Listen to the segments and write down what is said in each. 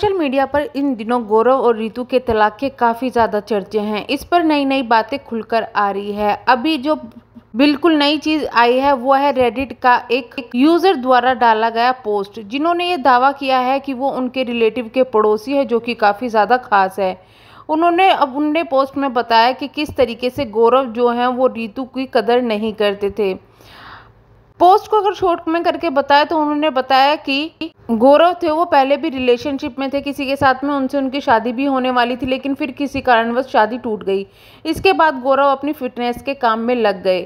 social media पर इन दिनों गौरव और रितु के तलाक के काफ़ी ज़्यादा चर्चे हैं इस पर नई नई बातें खुलकर आ रही है अभी जो बिल्कुल नई चीज आई है वो है रेडिट का एक यूजर द्वारा डाला गया पोस्ट जिन्होंने ये दावा किया है कि वो उनके रिलेटिव के पड़ोसी है जो कि काफ़ी ज़्यादा खास है उन्होंने अब उनने पोस्ट में बताया कि किस तरीके से गौरव जो हैं वो रितु की कदर नहीं करते थे पोस्ट को अगर शॉर्ट में करके बताया तो उन्होंने बताया कि गौरव थे वो पहले भी रिलेशनशिप में थे किसी के साथ में उनसे उनकी शादी भी होने वाली थी लेकिन फिर किसी कारणवश शादी टूट गई इसके बाद गौरव अपनी फिटनेस के काम में लग गए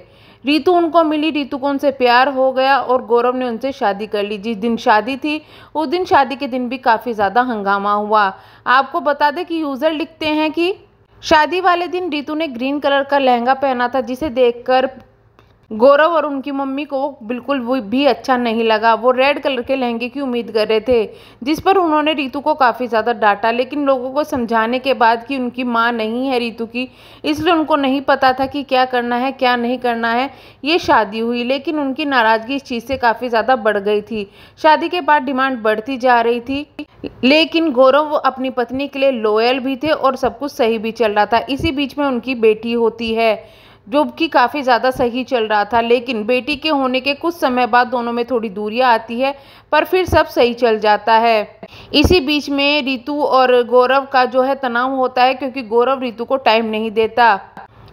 रितु उनको मिली रितु को उनसे प्यार हो गया और गौरव ने उनसे शादी कर ली जिस दिन शादी थी उस दिन शादी के दिन भी काफ़ी ज़्यादा हंगामा हुआ आपको बता दें कि यूज़र लिखते हैं कि शादी वाले दिन रितु ने ग्रीन कलर का लहंगा पहना था जिसे देखकर गौरव और उनकी मम्मी को बिल्कुल वो भी अच्छा नहीं लगा वो रेड कलर के लहंगे की उम्मीद कर रहे थे जिस पर उन्होंने रितु को काफ़ी ज़्यादा डांटा लेकिन लोगों को समझाने के बाद कि उनकी माँ नहीं है रितु की इसलिए उनको नहीं पता था कि क्या करना है क्या नहीं करना है ये शादी हुई लेकिन उनकी नाराज़गी इस चीज़ से काफ़ी ज़्यादा बढ़ गई थी शादी के बाद डिमांड बढ़ती जा रही थी लेकिन गौरव अपनी पत्नी के लिए लॉयल भी थे और सब कुछ सही भी चल रहा था इसी बीच में उनकी बेटी होती है जो कि काफ़ी ज़्यादा सही चल रहा था लेकिन बेटी के होने के कुछ समय बाद दोनों में थोड़ी दूरियां आती है पर फिर सब सही चल जाता है इसी बीच में रितु और गौरव का जो है तनाव होता है क्योंकि गौरव रितु को टाइम नहीं देता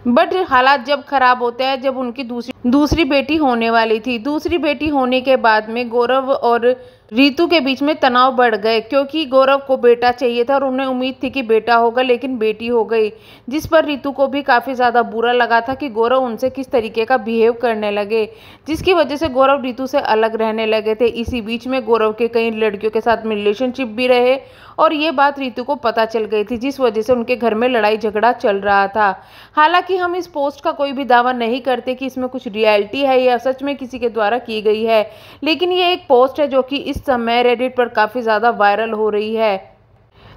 बट हालात जब खराब होते हैं जब उनकी दूसरी दूसरी बेटी होने वाली थी दूसरी बेटी होने के बाद में गौरव और रितु के बीच में तनाव बढ़ गए क्योंकि गौरव को बेटा चाहिए था और उन्हें उम्मीद थी कि बेटा होगा लेकिन बेटी हो गई जिस पर रितु को भी काफ़ी ज़्यादा बुरा लगा था कि गौरव उनसे किस तरीके का बिहेव करने लगे जिसकी वजह से गौरव रितु से अलग रहने लगे थे इसी बीच में गौरव के कई लड़कियों के साथ में रिलेशनशिप भी रहे और ये बात रितु को पता चल गई थी जिस वजह से उनके घर में लड़ाई झगड़ा चल रहा था हालांकि हम इस पोस्ट का कोई भी दावा नहीं करते कि इसमें कुछ रियलिटी है या सच में किसी के द्वारा की गई है लेकिन ये एक पोस्ट है जो कि इस समय रेडिट पर काफ़ी ज़्यादा वायरल हो रही है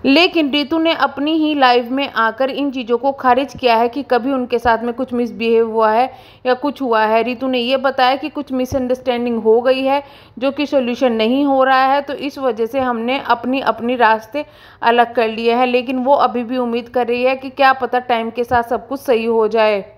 लेकिन रितु ने अपनी ही लाइफ में आकर इन चीज़ों को खारिज किया है कि कभी उनके साथ में कुछ मिसबिहेव हुआ है या कुछ हुआ है रितु ने यह बताया कि कुछ मिसअंडरस्टैंडिंग हो गई है जो कि सोल्यूशन नहीं हो रहा है तो इस वजह से हमने अपनी अपनी रास्ते अलग कर लिए हैं लेकिन वो अभी भी उम्मीद कर रही है कि क्या पता टाइम के साथ सब कुछ सही हो जाए